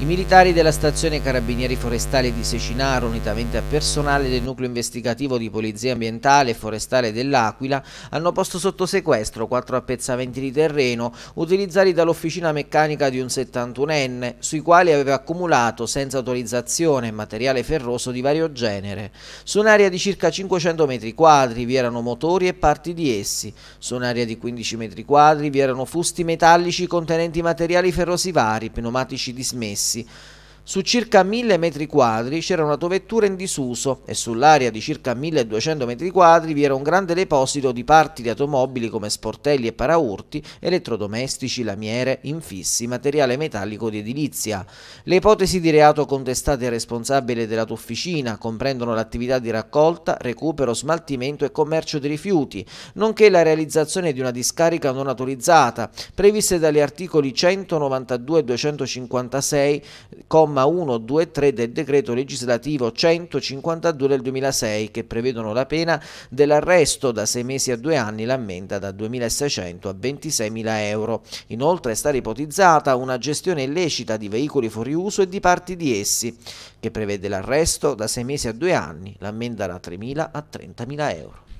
I militari della stazione Carabinieri Forestali di Secinaro, unitamente a personale del nucleo investigativo di Polizia Ambientale e Forestale dell'Aquila, hanno posto sotto sequestro quattro appezzamenti di terreno utilizzati dall'officina meccanica di un 71enne, sui quali aveva accumulato, senza autorizzazione, materiale ferroso di vario genere. Su un'area di circa 500 metri quadri vi erano motori e parti di essi. Su un'area di 15 metri quadri vi erano fusti metallici contenenti materiali ferrosi vari, pneumatici dismessi sí Su circa 1000 metri quadri c'era un'autovettura in disuso e sull'area di circa 1200 metri quadri vi era un grande deposito di parti di automobili come sportelli e paraurti, elettrodomestici, lamiere, infissi, materiale metallico di edilizia. Le ipotesi di reato contestate al responsabile della tufficina comprendono l'attività di raccolta, recupero, smaltimento e commercio di rifiuti, nonché la realizzazione di una discarica non autorizzata, previste dagli articoli 192 e 256, comma 1, 2 e 3 del decreto legislativo 152 del 2006 che prevedono la pena dell'arresto da 6 mesi a 2 anni, l'ammenda da 2.600 a 26.000 euro. Inoltre è stata ipotizzata una gestione illecita di veicoli fuori uso e di parti di essi che prevede l'arresto da 6 mesi a 2 anni, l'ammenda da 3.000 a 30.000 euro.